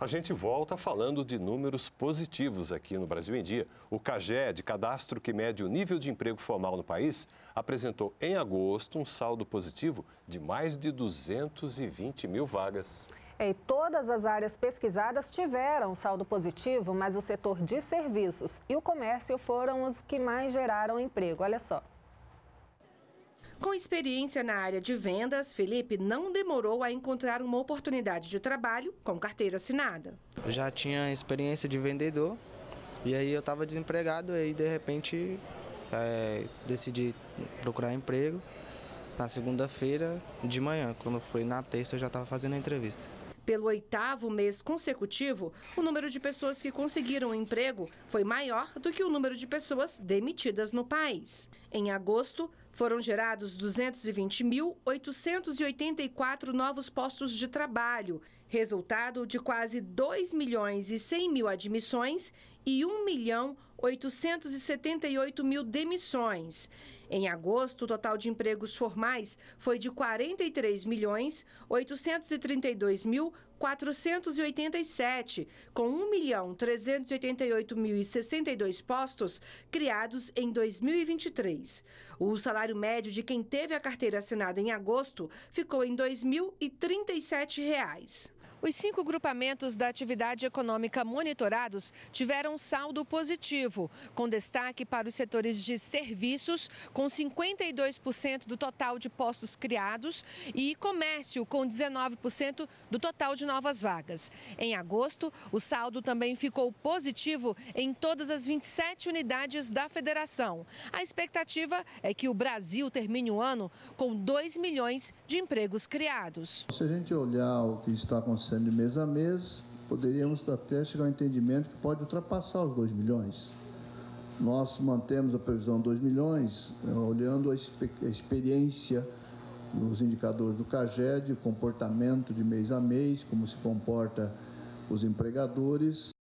A gente volta falando de números positivos aqui no Brasil em Dia. O CAGED, cadastro que mede o nível de emprego formal no país, apresentou em agosto um saldo positivo de mais de 220 mil vagas. É, e todas as áreas pesquisadas tiveram saldo positivo, mas o setor de serviços e o comércio foram os que mais geraram emprego. Olha só. Com experiência na área de vendas, Felipe não demorou a encontrar uma oportunidade de trabalho com carteira assinada. Eu já tinha experiência de vendedor e aí eu estava desempregado e de repente é, decidi procurar emprego na segunda-feira de manhã. Quando fui na terça eu já estava fazendo a entrevista. Pelo oitavo mês consecutivo, o número de pessoas que conseguiram emprego foi maior do que o número de pessoas demitidas no país. Em agosto, foram gerados 220.884 novos postos de trabalho, resultado de quase 2 milhões e 100 mil admissões e 1 milhão 878 mil demissões. Em agosto, o total de empregos formais foi de 43 milhões 832 mil 487, com 1 milhão 388 mil e 62 postos criados em 2023. O salário médio de quem teve a carteira assinada em agosto ficou em R$ 2.037. Os cinco grupamentos da atividade econômica monitorados tiveram saldo positivo, com destaque para os setores de serviços, com 52% do total de postos criados, e comércio, com 19% do total de novas vagas. Em agosto, o saldo também ficou positivo em todas as 27 unidades da federação. A expectativa é que o Brasil termine o ano com 2 milhões de empregos criados. Se a gente olhar o que está acontecendo, sendo de mês a mês, poderíamos até chegar ao entendimento que pode ultrapassar os 2 milhões. Nós mantemos a previsão de 2 milhões, eh, olhando a, experiência nos indicadores do CAGED, o comportamento de mês a mês, como se comporta os empregadores.